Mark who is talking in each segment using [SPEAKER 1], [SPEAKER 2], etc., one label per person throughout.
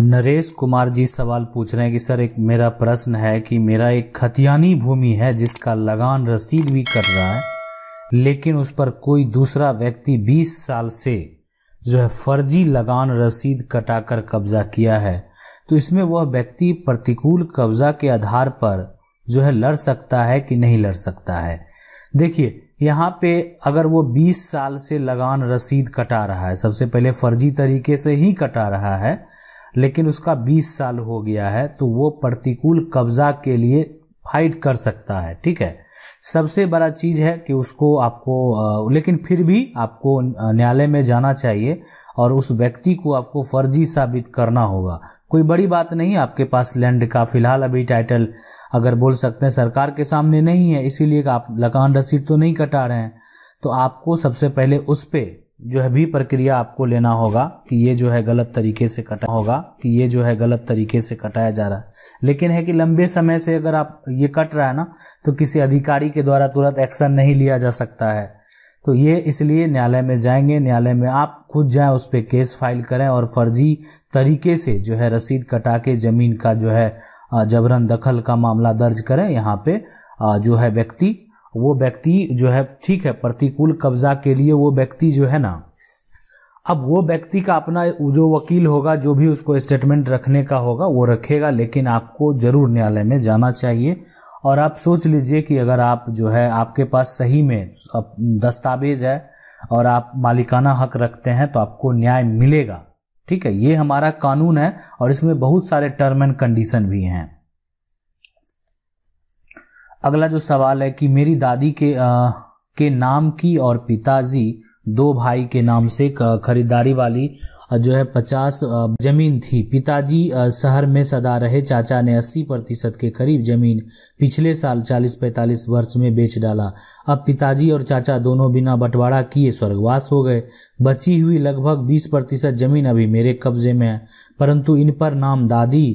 [SPEAKER 1] नरेश कुमार जी सवाल पूछ रहे हैं कि सर एक मेरा प्रश्न है कि मेरा एक खतियानी भूमि है जिसका लगान रसीद भी कर रहा है लेकिन उस पर कोई दूसरा व्यक्ति 20 साल से जो है फर्जी लगान रसीद कटाकर कब्जा किया है तो इसमें वह व्यक्ति प्रतिकूल कब्जा के आधार पर जो है लड़ सकता है कि नहीं लड़ सकता है देखिए यहाँ पे अगर वो 20 साल से लगान रसीद कटा रहा है सबसे पहले फर्जी तरीके से ही कटा रहा है लेकिन उसका 20 साल हो गया है तो वो प्रतिकूल कब्जा के लिए फाइट कर सकता है ठीक है सबसे बड़ा चीज़ है कि उसको आपको लेकिन फिर भी आपको न्यायालय में जाना चाहिए और उस व्यक्ति को आपको फर्जी साबित करना होगा कोई बड़ी बात नहीं आपके पास लैंड का फिलहाल अभी टाइटल अगर बोल सकते हैं सरकार के सामने नहीं है इसीलिए आप लकान रसीद तो नहीं कटा रहे हैं तो आपको सबसे पहले उस पर जो है भी प्रक्रिया आपको लेना होगा कि ये जो है गलत तरीके से कटा होगा कि ये जो है गलत तरीके से कटाया जा रहा है लेकिन है कि लंबे समय से अगर आप ये कट रहा है ना तो किसी अधिकारी के द्वारा तुरंत एक्शन नहीं लिया जा सकता है तो ये इसलिए न्यायालय में जाएंगे न्यायालय में आप खुद जाएं उस पर केस फाइल करें और फर्जी तरीके से जो है रसीद कटा के ज़मीन का जो है जबरन दखल का मामला दर्ज करें यहाँ पे जो है व्यक्ति वो व्यक्ति जो है ठीक है प्रतिकूल कब्जा के लिए वो व्यक्ति जो है ना अब वो व्यक्ति का अपना जो वकील होगा जो भी उसको स्टेटमेंट रखने का होगा वो रखेगा लेकिन आपको जरूर न्यायालय में जाना चाहिए और आप सोच लीजिए कि अगर आप जो है आपके पास सही में दस्तावेज है और आप मालिकाना हक रखते हैं तो आपको न्याय मिलेगा ठीक है ये हमारा कानून है और इसमें बहुत सारे टर्म एंड कंडीशन भी हैं अगला जो सवाल है कि मेरी दादी के आ, के नाम की और पिताजी दो भाई के नाम से खरीदारी वाली जो है पचास जमीन थी पिताजी शहर में सदा रहे चाचा ने अस्सी प्रतिशत के करीब जमीन पिछले साल चालीस पैंतालीस वर्ष में बेच डाला अब पिताजी और चाचा दोनों बिना बंटवारा किए स्वर्गवास हो गए बची हुई लगभग बीस प्रतिशत जमीन अभी मेरे कब्जे में है परंतु इन पर नाम दादी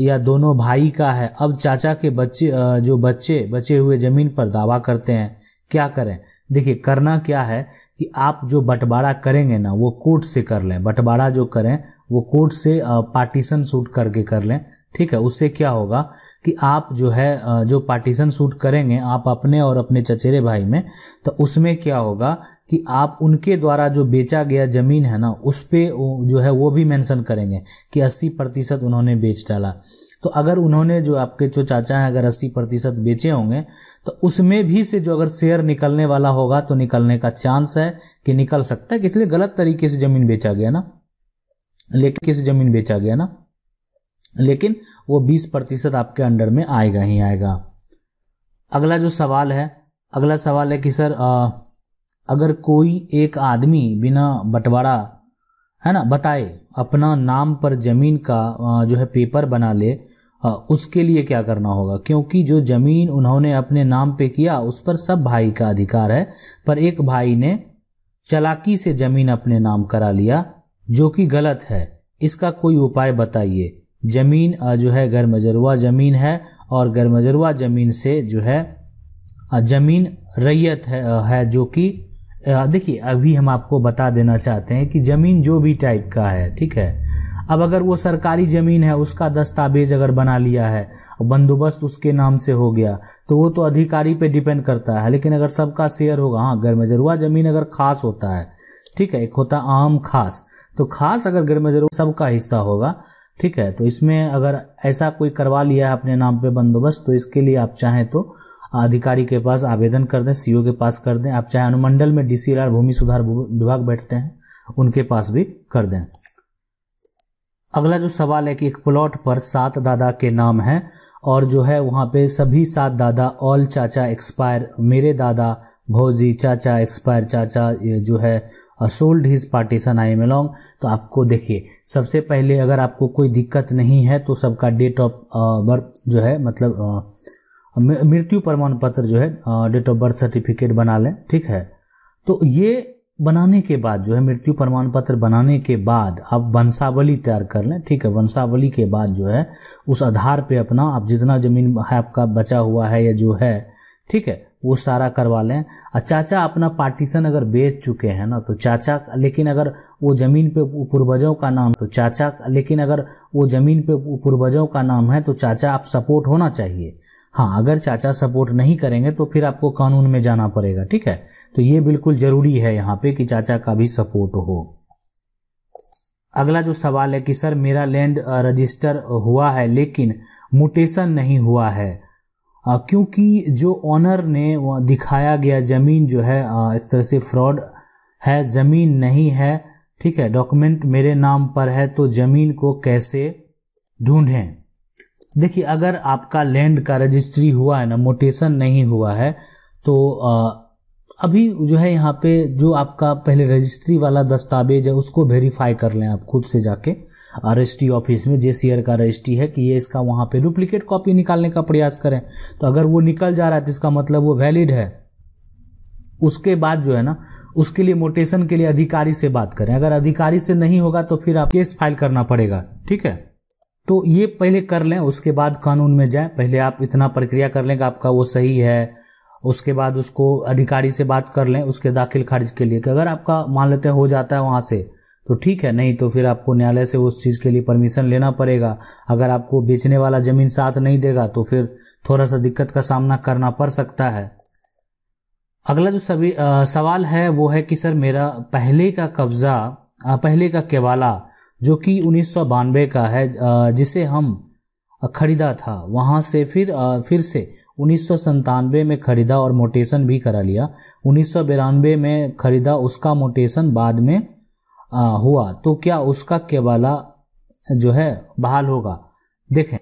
[SPEAKER 1] या दोनों भाई का है अब चाचा के बच्चे जो बच्चे बचे हुए ज़मीन पर दावा करते हैं क्या करें देखिए करना क्या है कि आप जो बंटवारा करेंगे ना वो कोर्ट से कर लें बंटवारा जो करें वो कोर्ट से पार्टीशन सूट करके कर लें ठीक है उससे क्या होगा कि आप जो है जो पार्टीशन सूट करेंगे आप अपने और अपने चचेरे भाई में तो उसमें क्या होगा कि आप उनके द्वारा जो बेचा गया ज़मीन है ना उस पर जो है वो भी मेंशन करेंगे कि 80 प्रतिशत उन्होंने बेच डाला तो अगर उन्होंने जो आपके जो चाचा हैं अगर अस्सी प्रतिशत बेचे होंगे तो उसमें भी से जो अगर शेयर निकलने वाला होगा तो निकलने का चांस है कि निकल सकता है इसलिए गलत तरीके से ज़मीन बेचा गया ना लेकिन किस ज़मीन बेचा गया ना लेकिन वो बीस प्रतिशत आपके अंडर में आएगा ही आएगा अगला जो सवाल है अगला सवाल है कि सर आ, अगर कोई एक आदमी बिना बंटवारा है ना बताए अपना नाम पर ज़मीन का जो है पेपर बना ले उसके लिए क्या करना होगा क्योंकि जो ज़मीन उन्होंने अपने नाम पे किया उस पर सब भाई का अधिकार है पर एक भाई ने चलाकी से ज़मीन अपने नाम करा लिया जो कि गलत है इसका कोई उपाय बताइए ज़मीन जो है गैर मजरुआ ज़मीन है और गर्मजरुआ मजरुआ ज़मीन से जो है ज़मीन रैयत है, है जो कि देखिए अभी हम आपको बता देना चाहते हैं कि ज़मीन जो भी टाइप का है ठीक है अब अगर वो सरकारी ज़मीन है उसका दस्तावेज अगर बना लिया है बंदोबस्त उसके नाम से हो गया तो वो तो अधिकारी पे डिपेंड करता है लेकिन अगर सबका शेयर होगा हाँ गैर मजरुआ ज़मीन अगर खास होता है ठीक है एक होता आम खास तो खास अगर गैर मजरुआ सबका हिस्सा होगा ठीक है तो इसमें अगर ऐसा कोई करवा लिया है अपने नाम पे बंदोबस्त तो इसके लिए आप चाहें तो अधिकारी के पास आवेदन कर दें सीओ के पास कर दें आप चाहे अनुमंडल में डीसीएलआर भूमि सुधार विभाग बैठते हैं उनके पास भी कर दें अगला जो सवाल है कि एक प्लॉट पर सात दादा के नाम हैं और जो है वहाँ पे सभी सात दादा ऑल चाचा एक्सपायर मेरे दादा भौजी चाचा एक्सपायर चाचा जो है सोल्ड हिज पार्टीशन आई मिलोंग तो आपको देखिए सबसे पहले अगर आपको कोई दिक्कत नहीं है तो सबका डेट ऑफ बर्थ जो है मतलब मृत्यु प्रमाण पत्र जो है डेट ऑफ बर्थ सर्टिफिकेट बना लें ठीक है तो ये बनाने के बाद जो है मृत्यु प्रमाण पत्र बनाने के बाद आप वंशावली तैयार कर लें ठीक है वंशावली के बाद जो है उस आधार पे अपना आप जितना ज़मीन है आपका बचा हुआ है या जो है ठीक है वो सारा करवा लें और चाचा अपना पार्टीशन अगर बेच चुके हैं ना तो चाचा लेकिन अगर वो ज़मीन पे पूर्वजों का नाम तो चाचा लेकिन अगर वो ज़मीन पे पूर्वजों का नाम है तो चाचा आप सपोर्ट होना चाहिए हाँ अगर चाचा सपोर्ट नहीं करेंगे तो फिर आपको कानून में जाना पड़ेगा ठीक है तो ये बिल्कुल ज़रूरी है यहाँ पे कि चाचा का भी सपोर्ट हो अगला जो सवाल है कि सर मेरा लैंड रजिस्टर हुआ है लेकिन मुटेशन नहीं हुआ है क्योंकि जो ऑनर ने दिखाया गया ज़मीन जो है एक तरह से फ्रॉड है ज़मीन नहीं है ठीक है डॉक्यूमेंट मेरे नाम पर है तो ज़मीन को कैसे ढूंढें देखिए अगर आपका लैंड का रजिस्ट्री हुआ है ना मोटेशन नहीं हुआ है तो अभी जो है यहाँ पे जो आपका पहले रजिस्ट्री वाला दस्तावेज है उसको वेरीफाई कर लें आप खुद से जाके रजिस्ट्री ऑफिस में जे सी का रजिस्ट्री है कि ये इसका वहाँ पे डुप्लीकेट कॉपी निकालने का प्रयास करें तो अगर वो निकल जा रहा है तो इसका मतलब वो वैलिड है उसके बाद जो है ना उसके लिए मोटेशन के लिए अधिकारी से बात करें अगर अधिकारी से नहीं होगा तो फिर आप केस फाइल करना पड़ेगा ठीक है तो ये पहले कर लें उसके बाद कानून में जाएं पहले आप इतना प्रक्रिया कर लें कि आपका वो सही है उसके बाद उसको अधिकारी से बात कर लें उसके दाखिल खारिज के लिए कि अगर आपका मान लेते हैं हो जाता है वहाँ से तो ठीक है नहीं तो फिर आपको न्यायालय से उस चीज़ के लिए परमिशन लेना पड़ेगा अगर आपको बेचने वाला ज़मीन साथ नहीं देगा तो फिर थोड़ा सा दिक्कत का सामना करना पड़ सकता है अगला जो सभी आ, सवाल है वो है कि सर मेरा पहले का कब्ज़ा पहले का केवाला जो कि उन्नीस का है जिसे हम खरीदा था वहाँ से फिर फिर से उन्नीस में ख़रीदा और मोटेशन भी करा लिया उन्नीस में ख़रीदा उसका मोटेशन बाद में हुआ तो क्या उसका केवाला जो है बहाल होगा देखें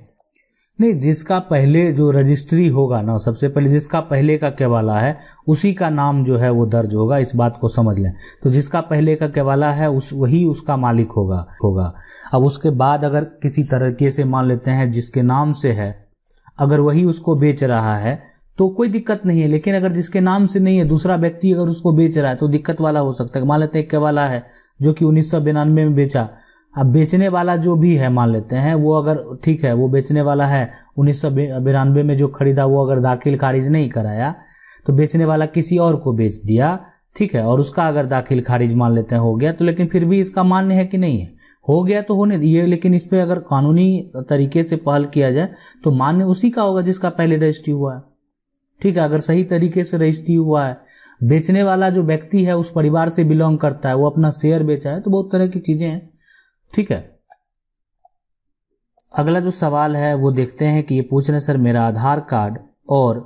[SPEAKER 1] नहीं जिसका पहले जो रजिस्ट्री होगा ना सबसे पहले जिसका पहले का केवाला है उसी का नाम जो है वो दर्ज होगा इस बात को समझ लें तो जिसका पहले का केवाला है उस वही उसका मालिक होगा होगा अब उसके बाद अगर किसी तरीके से मान लेते हैं जिसके नाम से है अगर वही उसको बेच रहा है तो कोई दिक्कत नहीं है लेकिन अगर जिसके नाम से नहीं है दूसरा व्यक्ति अगर उसको बेच रहा है तो दिक्कत वाला हो सकता है मान लेते हैं केवाला है जो कि उन्नीस में बेचा अब बेचने वाला जो भी है मान लेते हैं वो अगर ठीक है वो बेचने वाला है उन्नीस सौ बिरानवे में जो खरीदा वो अगर दाखिल खारिज नहीं कराया तो बेचने वाला किसी और को बेच दिया ठीक है और उसका अगर दाखिल खारिज मान लेते हैं हो गया तो लेकिन फिर भी इसका मान्य है कि नहीं है हो गया तो होने ये लेकिन इस पर अगर कानूनी तरीके से पहल किया जाए तो मान्य उसी का होगा जिसका पहले रजिस्ट्री हुआ है ठीक है अगर सही तरीके से रजिस्ट्री हुआ है बेचने वाला जो व्यक्ति है उस परिवार से बिलोंग करता है वो अपना शेयर बेचा है तो बहुत तरह की चीज़ें हैं ठीक है अगला जो सवाल है वो देखते हैं कि ये पूछ रहे सर मेरा आधार कार्ड और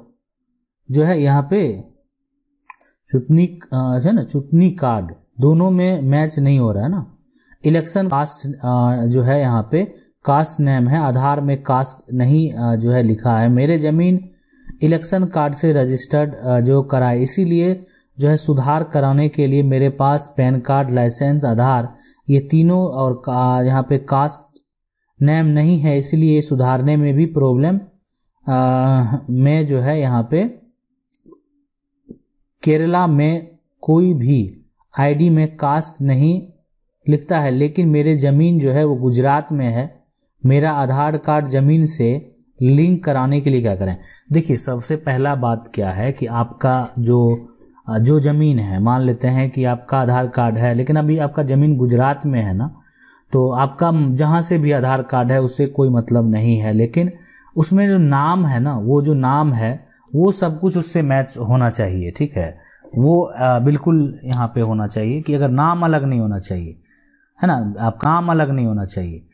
[SPEAKER 1] जो है यहाँ पे चुटनी है ना चुटनी कार्ड दोनों में मैच नहीं हो रहा है ना इलेक्शन कास्ट जो है यहाँ पे कास्ट नेम है आधार में कास्ट नहीं जो है लिखा है मेरे ज़मीन इलेक्शन कार्ड से रजिस्टर्ड जो कराए इसीलिए जो है सुधार कराने के लिए मेरे पास पैन कार्ड लाइसेंस आधार ये तीनों और का, यहाँ पे कास्ट नेम नहीं है इसलिए सुधारने में भी प्रॉब्लम में जो है यहाँ पे केरला में कोई भी आईडी में कास्ट नहीं लिखता है लेकिन मेरे ज़मीन जो है वो गुजरात में है मेरा आधार कार्ड ज़मीन से लिंक कराने के लिए क्या करें देखिए सबसे पहला बात क्या है कि आपका जो जो ज़मीन है मान लेते हैं कि आपका आधार कार्ड है लेकिन अभी आपका ज़मीन गुजरात में है ना तो आपका जहाँ से भी आधार कार्ड है उससे कोई मतलब नहीं है लेकिन उसमें जो नाम है ना वो जो नाम है वो सब कुछ उससे मैच होना चाहिए ठीक है वो बिल्कुल यहाँ पे होना चाहिए कि अगर नाम अलग नहीं होना चाहिए है ना आपका नाम अलग नहीं होना चाहिए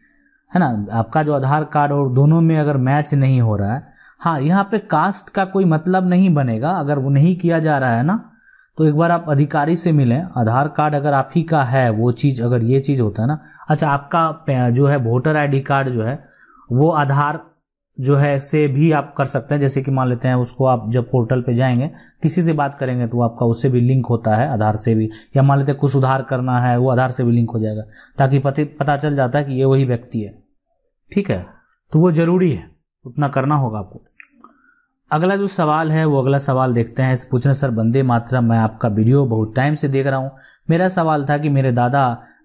[SPEAKER 1] है ना आपका जो आधार कार्ड और दोनों में अगर मैच नहीं हो रहा है हाँ यहाँ पे कास्ट का कोई मतलब नहीं बनेगा अगर वो नहीं किया जा रहा है ना तो एक बार आप अधिकारी से मिलें आधार कार्ड अगर आप ही का है वो चीज़ अगर ये चीज़ होता है ना अच्छा आपका जो है वोटर आईडी कार्ड जो है वो आधार जो है से भी आप कर सकते हैं जैसे कि मान लेते हैं उसको आप जब पोर्टल पे जाएंगे किसी से बात करेंगे तो आपका उससे भी लिंक होता है आधार से भी या मान लेते हैं कुछ सुधार करना है वो आधार से भी लिंक हो जाएगा ताकि पति पता चल जाता है कि ये वही व्यक्ति है ठीक है तो वो ज़रूरी है उतना करना होगा आपको अगला जो सवाल है वो अगला सवाल देखते हैं पूछ रहे सर बंदे मात्रा मैं आपका वीडियो बहुत टाइम से देख रहा हूँ मेरा सवाल था कि मेरे दादा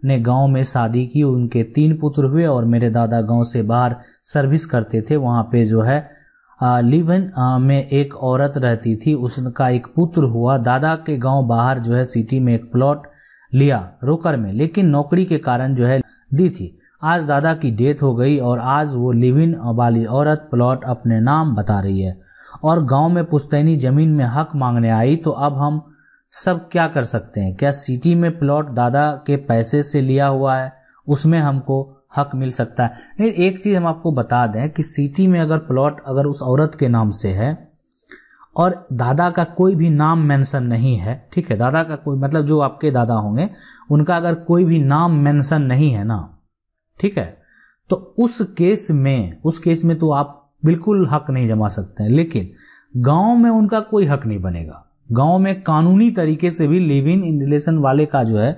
[SPEAKER 1] ने गांव में शादी की उनके तीन पुत्र हुए और मेरे दादा गांव से बाहर सर्विस करते थे वहाँ पे जो है लिवन में एक औरत रहती थी उसका एक पुत्र हुआ दादा के गांव बाहर जो है सिटी में एक प्लॉट लिया रोकर में लेकिन नौकरी के कारण जो है दी थी आज दादा की डेथ हो गई और आज वो लिव इन वाली औरत प्लॉट अपने नाम बता रही है और गांव में पुस्तैनी जमीन में हक मांगने आई तो अब हम सब क्या कर सकते हैं क्या सिटी में प्लॉट दादा के पैसे से लिया हुआ है उसमें हमको हक मिल सकता है नहीं एक चीज़ हम आपको बता दें कि सिटी में अगर प्लॉट अगर उस औरत के नाम से है और दादा का कोई भी नाम मेंशन नहीं है ठीक है दादा का कोई मतलब जो आपके दादा होंगे उनका अगर कोई भी नाम मेंशन नहीं है ना ठीक है तो उस केस में उस केस में तो आप बिल्कुल हक नहीं जमा सकते हैं लेकिन गांव में उनका कोई हक नहीं बनेगा गांव में कानूनी तरीके से भी लिव इन इन रिलेशन वाले का जो है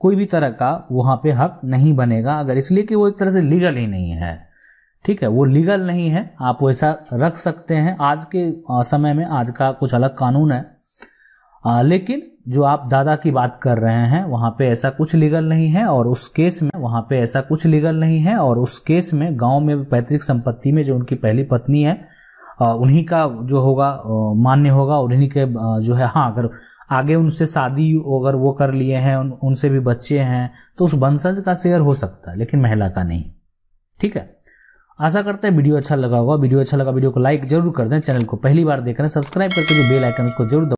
[SPEAKER 1] कोई भी तरह का वहां पे हक नहीं बनेगा अगर इसलिए कि वो एक तरह से लीगल ही नहीं है ठीक है वो लीगल नहीं है आप वैसा रख सकते हैं आज के समय में आज का कुछ अलग कानून है आ, लेकिन जो आप दादा की बात कर रहे हैं वहाँ पे ऐसा कुछ लीगल नहीं है और उस केस में वहाँ पे ऐसा कुछ लीगल नहीं है और उस केस में गांव में पैतृक संपत्ति में जो उनकी पहली पत्नी है उन्हीं का जो होगा मान्य होगा उन्हीं के जो है हाँ अगर आगे उनसे शादी अगर वो कर लिए हैं उन, उनसे भी बच्चे हैं तो उस वंशज का शेयर हो सकता है लेकिन महिला का नहीं ठीक है आशा करते हैं वीडियो अच्छा लगा होगा वीडियो अच्छा लगा वीडियो को लाइक जरूर कर दें चैनल को पहली बार देख रहे हैं सब्सक्राइब करके जो बेल आइकन उसको जरूर